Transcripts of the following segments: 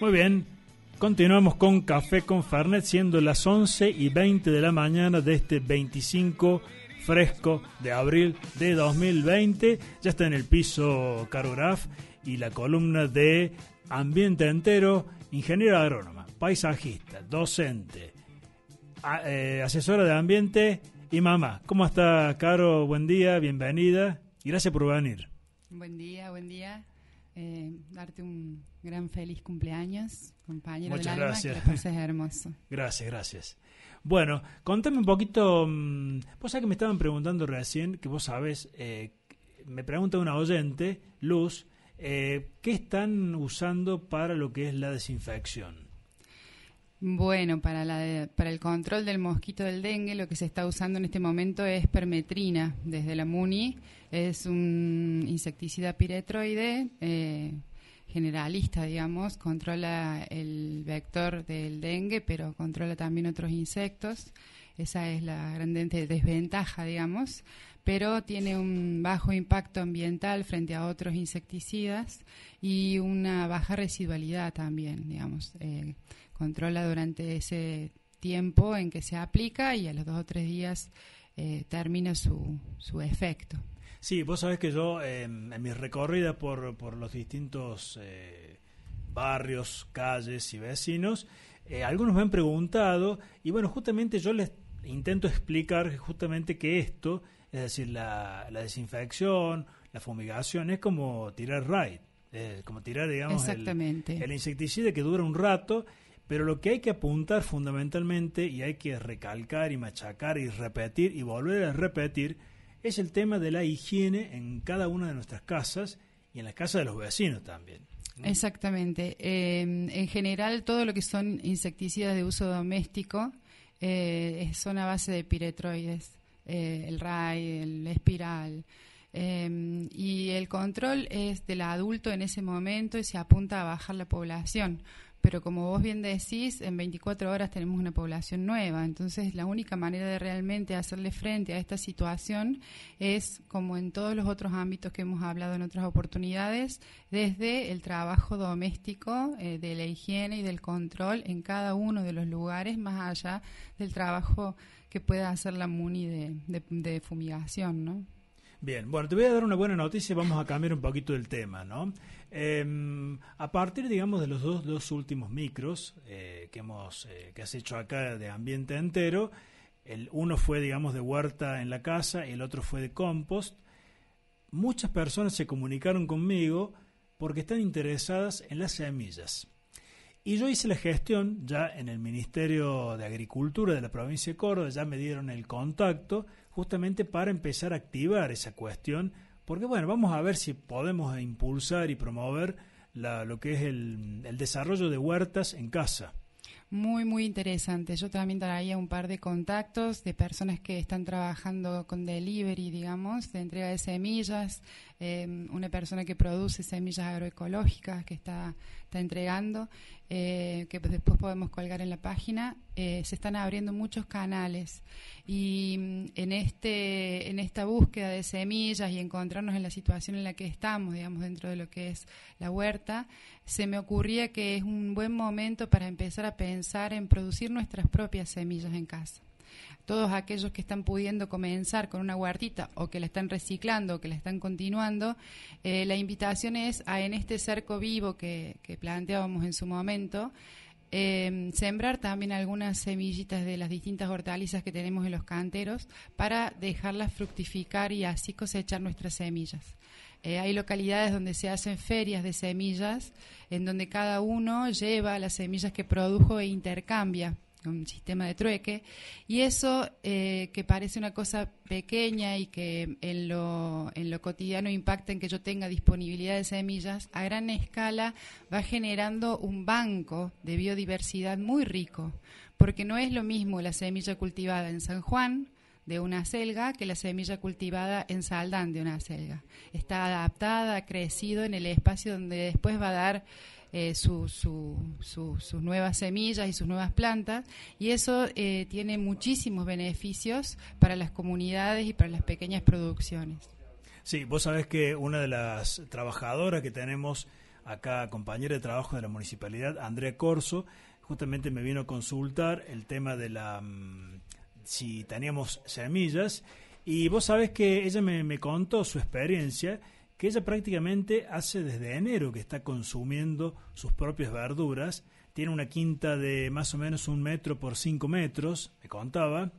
Muy bien, continuamos con Café con Fernet, siendo las 11 y 20 de la mañana de este 25 fresco de abril de 2020. Ya está en el piso Carograf y la columna de Ambiente Entero, ingeniero agrónoma, paisajista, docente, eh, asesora de ambiente y mamá. ¿Cómo está, Caro? Buen día, bienvenida y gracias por venir. Buen día, buen día. Eh, darte un gran feliz cumpleaños, compañero. Muchas gracias. Alma, hermoso. Gracias, gracias. Bueno, contame un poquito. Mm, vos sabés que me estaban preguntando recién, que vos sabés, eh, me pregunta una oyente, Luz, eh, ¿qué están usando para lo que es la desinfección? Bueno, para, para el control del mosquito del dengue lo que se está usando en este momento es permetrina desde la MUNI. Es un insecticida piretroide eh, generalista, digamos. Controla el vector del dengue, pero controla también otros insectos. Esa es la gran desventaja, digamos. Pero tiene un bajo impacto ambiental frente a otros insecticidas y una baja residualidad también, digamos. Eh, controla durante ese tiempo en que se aplica y a los dos o tres días eh, termina su, su efecto. Sí, vos sabés que yo em, en mis recorridas por, por los distintos eh, barrios, calles y vecinos, eh, algunos me han preguntado y bueno, justamente yo les intento explicar justamente que esto, es decir, la, desinfección, la fumigación, es como tirar raid, como tirar, digamos, El, el insecticida que dura un rato pero lo que hay que apuntar fundamentalmente y hay que recalcar y machacar y repetir y volver a repetir es el tema de la higiene en cada una de nuestras casas y en las casas de los vecinos también. Exactamente. Em, en general, todo lo que son insecticidas de uso doméstico eh, son a base de piretroides, eh, el ray el espiral. Em, y el control es del adulto en ese momento y se apunta a bajar la población pero como vos bien decís, en 24 horas tenemos una población nueva, entonces la única manera de realmente hacerle frente a esta situación es, como en todos los otros ámbitos que hemos hablado en otras oportunidades, desde el trabajo doméstico, eh, de la higiene y del control en cada uno de los lugares, más allá del trabajo que pueda hacer la MUNI de, de, fumigación, ¿no? Bien, bueno, te voy a dar una buena noticia y vamos a cambiar un poquito el tema, ¿no? Em, a partir, digamos, de los dos, últimos micros eh, que hemos eh, que has hecho acá de ambiente entero, el uno fue, digamos, de huerta en la casa, y el otro fue de compost. Muchas personas se comunicaron conmigo porque están interesadas en las semillas. Y yo hice la gestión ya en el Ministerio de Agricultura de la provincia de Córdoba, ya me dieron el contacto justamente para empezar a activar esa cuestión, porque bueno, vamos a ver si podemos impulsar y promover lo que es el, desarrollo de huertas en casa. Muy, muy interesante. Yo también traía un par de contactos de personas que están trabajando con delivery, digamos, de entrega de semillas. Eh, una persona que produce semillas agroecológicas que está, está entregando. Eh, que pues después podemos colgar en la página, eh, se están abriendo muchos canales y mm, en, este, en esta búsqueda de semillas y encontrarnos en la situación en la que estamos, digamos, dentro de lo que es la huerta, se me ocurría que es un buen momento para empezar a pensar en producir nuestras propias semillas en casa todos aquellos que están pudiendo comenzar con una huertita o que la están reciclando o que la están continuando, eh, la invitación es a en este cerco vivo que, planteábamos en su momento, em, sembrar también algunas semillitas de las distintas hortalizas que tenemos en los canteros para dejarlas fructificar y así cosechar nuestras semillas. Eh, hay localidades donde se hacen ferias de semillas, en donde cada uno lleva las semillas que produjo e intercambia un sistema de trueque, y eso eh, que parece una cosa pequeña y que en lo, en lo cotidiano impacta en que yo tenga disponibilidad de semillas, a gran escala va generando un banco de biodiversidad muy rico, porque no es lo mismo la semilla cultivada en San Juan, de una selga que la semilla cultivada en Saldán de una selga. Está adaptada, ha crecido en el espacio donde después va a dar eh, sus nuevas semillas y sus nuevas plantas y eso eh, tiene muchísimos beneficios para las comunidades y para las pequeñas producciones. Sí, vos sabes que una de las trabajadoras que tenemos acá, compañera de trabajo de la municipalidad, Andrea Corso, justamente me vino a consultar el tema de la mm, si teníamos semillas y vos sabes que ella me, me contó su experiencia que ella prácticamente hace desde enero que está consumiendo sus propias verduras. Tiene una quinta de más o menos un metro por cinco metros, me contaba,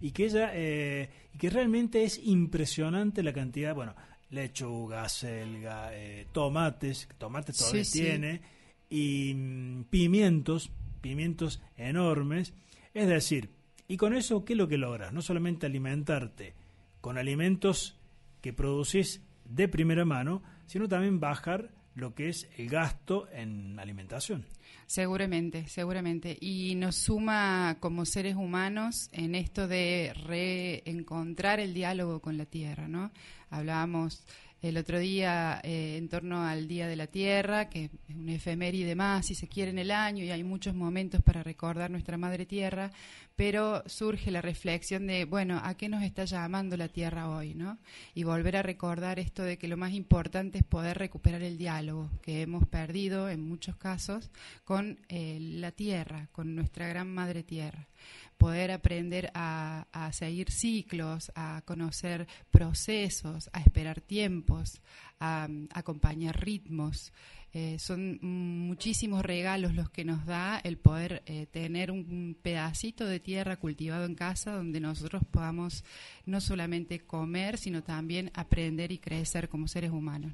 y que ella, eh, y que realmente es impresionante la cantidad, bueno, lechuga, selga, eh, tomates, tomates todavía tiene, y mm, pimientos, pimientos enormes. Es decir, y con eso, ¿qué es lo que logras? No solamente alimentarte con alimentos que producís de primera mano, sino también bajar lo que es el gasto en alimentación. Seguramente, seguramente. Y nos suma como seres humanos en esto de reencontrar el diálogo con la tierra, ¿no? Hablábamos el otro día eh, en torno al Día de la Tierra, que es un efeméride más, si se quiere, en el año, y hay muchos momentos para recordar nuestra Madre Tierra, pero surge la reflexión de, bueno, ¿a qué nos está llamando la Tierra hoy? ¿no? Y volver a recordar esto de que lo más importante es poder recuperar el diálogo que hemos perdido en muchos casos con eh, la Tierra, con nuestra gran madre Tierra. Poder aprender a, a seguir ciclos, a conocer procesos, a esperar tiempos, acompañar ritmos. Eh, son muchísimos regalos los que nos da el poder eh, tener un pedacito de tierra cultivado en casa donde nosotros podamos no solamente comer, sino también aprender y crecer como seres humanos.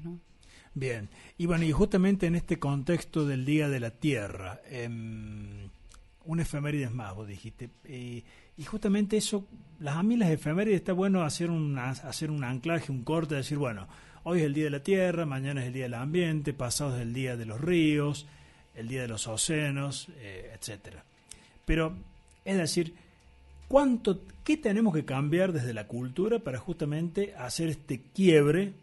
Bien, y bueno, y justamente en este contexto del Día de la Tierra, eh, em, un es más, vos dijiste, y justamente eso, las, a mí las efemérides está bueno hacer un, hacer un anclaje, un corte, decir, bueno, hoy es el Día de la Tierra, mañana es el Día del Ambiente, pasado es el Día de los Ríos, el Día de los Océanos, eh, etcétera. etc. Pero, es decir, ¿cuánto, ¿qué tenemos que cambiar desde la cultura para justamente hacer este quiebre,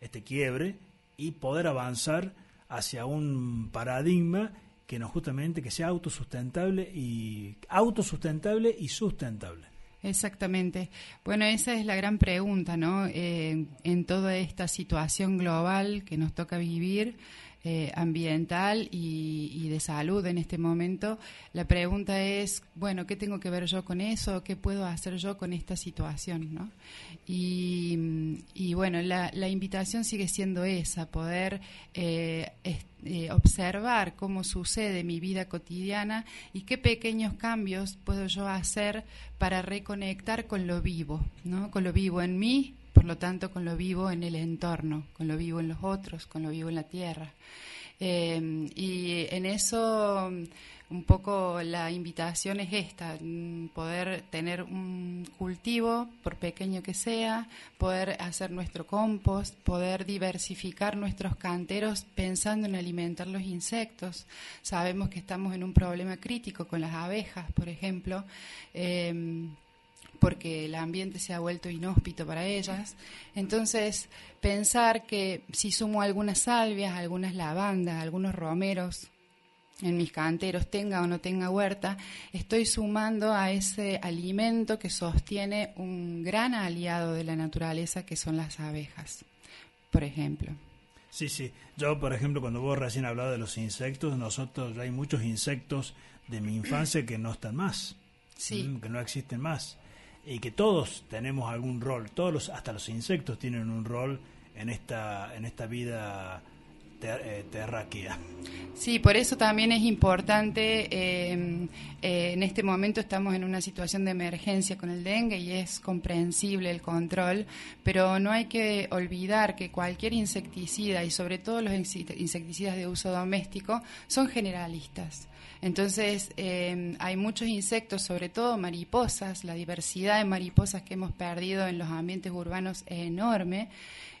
este quiebre, y poder avanzar hacia un paradigma que no justamente que sea autosustentable y autosustentable y sustentable? Exactamente. Bueno, esa es la gran pregunta, ¿no? Eh, en toda esta situación global que nos toca vivir, eh, ambiental y, de salud en este momento. La pregunta es, bueno, ¿qué tengo que ver yo con eso? ¿Qué puedo hacer yo con esta situación? Y, bueno, la, invitación sigue siendo esa, poder eh, eh, observar cómo sucede mi vida cotidiana y qué pequeños cambios puedo yo hacer para reconectar con lo vivo, ¿no? con lo vivo en mí por lo tanto con lo vivo en el entorno, con lo vivo en los otros, con lo vivo en la tierra. Eh, y en eso mm, un poco la invitación es esta, mm, poder tener un cultivo, por pequeño que sea, poder hacer nuestro compost, poder diversificar nuestros canteros pensando en alimentar los insectos. Sabemos que estamos en un problema crítico con las abejas, por ejemplo. Eh, porque el ambiente se ha vuelto inhóspito para ellas. Entonces, pensar que si sumo algunas salvias, algunas lavandas, algunos romeros en mis canteros, tenga o no tenga huerta, estoy sumando a ese alimento que sostiene un gran aliado de la naturaleza, que son las abejas, por ejemplo. Sí, sí. Yo, por ejemplo, cuando vos recién hablabas de los insectos, nosotros hay muchos insectos de mi infancia que no están más, mm, que no existen más y que todos tenemos algún rol, todos los, hasta los insectos tienen un rol en esta, en esta vida ter, eh, ah. Sí, por eso también es importante, em, eh, en este momento estamos en una situación de emergencia con el dengue y es comprensible el control, pero no hay que olvidar que cualquier insecticida y sobre todo los insecticidas de uso doméstico son generalistas. Entonces, em, hay muchos insectos, sobre todo mariposas, la diversidad de mariposas que hemos perdido en los ambientes urbanos es enorme,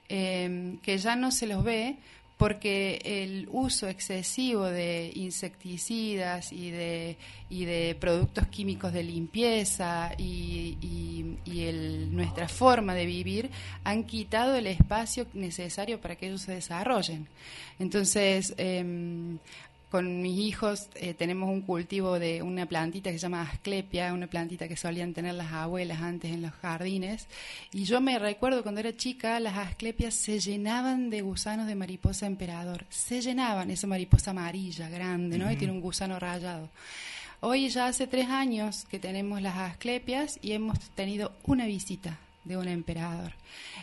em, que ya no se los ve porque el uso excesivo de insecticidas y de, de productos químicos de limpieza y, nuestra forma de vivir han quitado el espacio necesario para que ellos se desarrollen. Entonces, em, con mis hijos eh, tenemos un cultivo de una plantita que se llama asclepia, una plantita que solían tener las abuelas antes en los jardines. Y yo me recuerdo cuando era chica, las asclepias se llenaban de gusanos de mariposa emperador. Se llenaban, esa mariposa amarilla, grande, ¿no? Y tiene un gusano rayado. Hoy ya hace tres años que tenemos las asclepias y hemos tenido una visita de un emperador.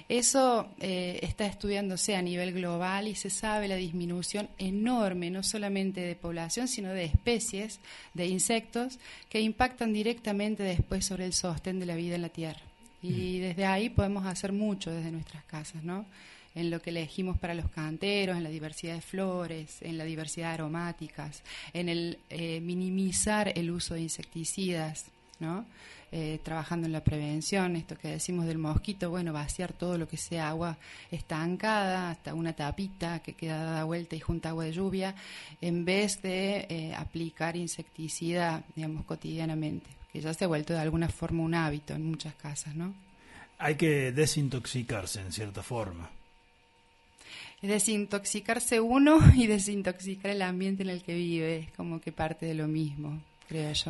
Eso eh, está estudiándose a nivel global y se sabe la disminución enorme, no solamente de población, sino de especies, de insectos, que impactan directamente después sobre el sostén de la vida en la Tierra. Y mm. desde ahí podemos hacer mucho desde nuestras casas, ¿no? en lo que elegimos para los canteros, en la diversidad de flores, en la diversidad de aromáticas, en el eh, minimizar el uso de insecticidas, ¿no? Eh, trabajando en la prevención, esto que decimos del mosquito, bueno, vaciar todo lo que sea agua estancada, hasta una tapita que queda dada vuelta y junta agua de lluvia, en vez de eh, aplicar insecticida, digamos, cotidianamente, que ya se ha vuelto de alguna forma un hábito en muchas casas, ¿no? Hay que desintoxicarse en cierta forma desintoxicarse uno y desintoxicar el ambiente en el que vive, es como que parte de lo mismo.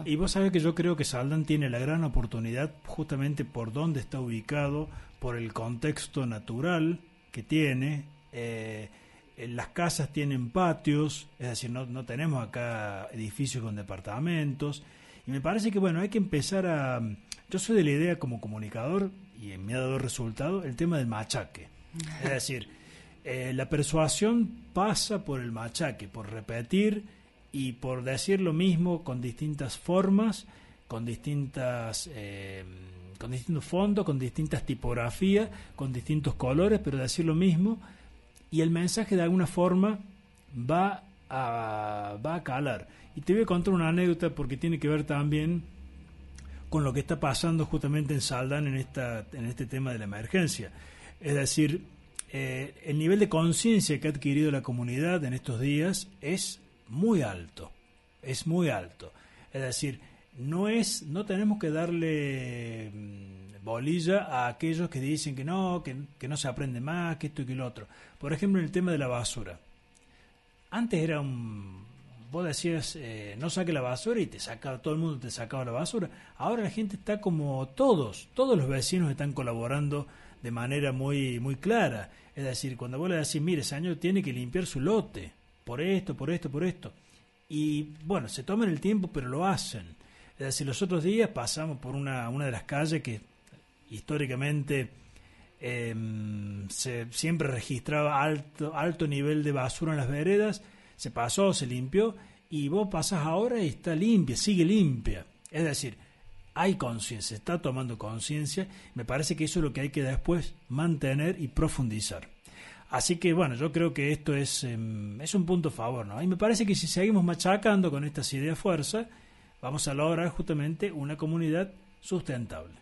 Y vos sabés que yo creo que Saldan tiene la gran oportunidad justamente por dónde está ubicado, por el contexto natural que tiene. Eh, eh, las casas tienen patios, es decir, no, tenemos acá edificios con departamentos. Y me parece que, bueno, hay que empezar a... Yo soy de la idea como comunicador, y me ha dado resultado, el tema del machaque. Es decir, eh, la persuasión pasa por el machaque, por repetir y por decir lo mismo con distintas formas, con distintas eh, con distintos fondos, con distintas tipografías, con distintos colores, pero decir lo mismo y el mensaje de alguna forma va a, va a calar. Y te voy a contar una anécdota porque tiene que ver también con lo que está pasando justamente en Saldán en, esta, en este tema de la emergencia. Es decir, eh, el nivel de conciencia que ha adquirido la comunidad en estos días es muy alto, es muy alto. Es decir, no es, no tenemos que darle mm, bolilla a aquellos que dicen que no, que, no se aprende más, que esto y que lo otro. Por ejemplo, en el tema de la basura. Antes era un, vos decías, eh, no saque la basura y te sacaba, todo el mundo te sacaba la basura. Ahora la gente está como todos, todos los vecinos están colaborando de manera muy, muy clara. Es decir, cuando vos le decís, mire, ese año tiene que limpiar su lote por esto, por esto, por esto. Y bueno, se toman el tiempo, pero lo hacen. Es decir, los otros días pasamos por una, una de las calles que históricamente em, se siempre registraba alto, alto nivel de basura en las veredas, se pasó, se limpió, y vos pasás ahora y está limpia, sigue limpia. Es decir, hay conciencia, está tomando conciencia, me parece que eso es lo que hay que después mantener y profundizar. Así que bueno, yo creo que esto es, em, es un punto favor, ¿no? Y me parece que si seguimos machacando con estas ideas fuerza, vamos a lograr justamente una comunidad sustentable.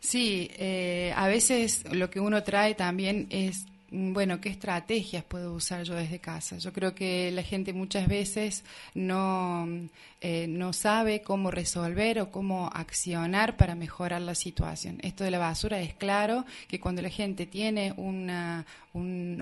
Sí, eh, a veces lo que uno trae también es Mm, bueno, qué estrategias puedo usar yo desde casa. Yo creo que la gente muchas veces no, mm, eh, no sabe cómo resolver o cómo accionar para mejorar la situación. Esto de la basura es claro que cuando la gente tiene un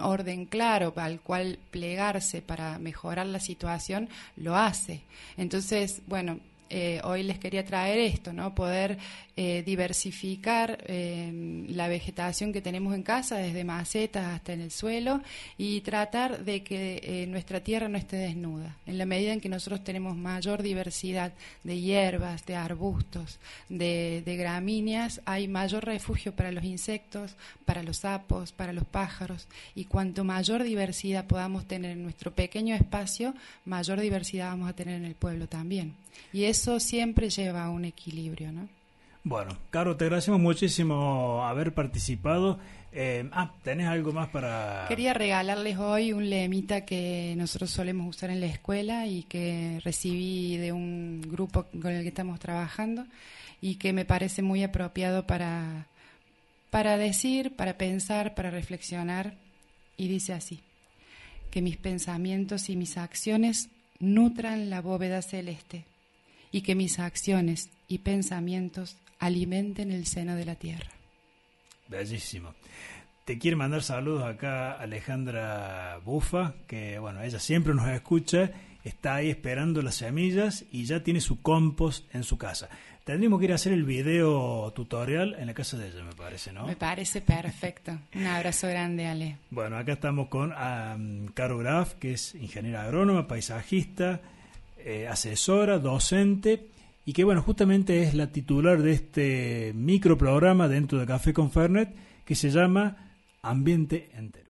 orden claro al cual plegarse para mejorar la situación, lo hace. Entonces, bueno, eh, hoy les quería traer esto, ¿no? Poder eh, diversificar em, la vegetación que tenemos en casa, desde macetas hasta en el suelo, y tratar de que eh, nuestra tierra no esté desnuda. En la medida en que nosotros tenemos mayor diversidad de hierbas, de arbustos, de, gramíneas, hay mayor refugio para los insectos, para los sapos, para los pájaros, y cuanto mayor diversidad podamos tener en nuestro pequeño espacio, mayor diversidad vamos a tener en el pueblo también. Y eso siempre lleva a un equilibrio, ¿no? Bueno, Caro, te agradecemos muchísimo haber participado. Em, ah, ¿tenés algo más para...? Quería regalarles hoy un lemita que nosotros solemos usar en la escuela y que recibí de un grupo con el que estamos trabajando y que me parece muy apropiado para, para decir, para pensar, para reflexionar. Y dice así, que mis pensamientos y mis acciones nutran la bóveda celeste y que mis acciones y pensamientos alimenten el seno de la tierra. Bellísimo. Te quiero mandar saludos acá Alejandra Bufa, que bueno, ella siempre nos escucha, está ahí esperando las semillas y ya tiene su compost en su casa. Tendríamos que ir a hacer el video tutorial en la casa de ella, me parece, ¿no? Me parece perfecto. Un abrazo grande, Ale. Bueno, acá estamos con Caro Graf, que es ingeniera agrónoma, paisajista, eh, asesora, docente, y que bueno, justamente es la titular de este microprograma dentro de Café con Fernet que se llama Ambiente Entero.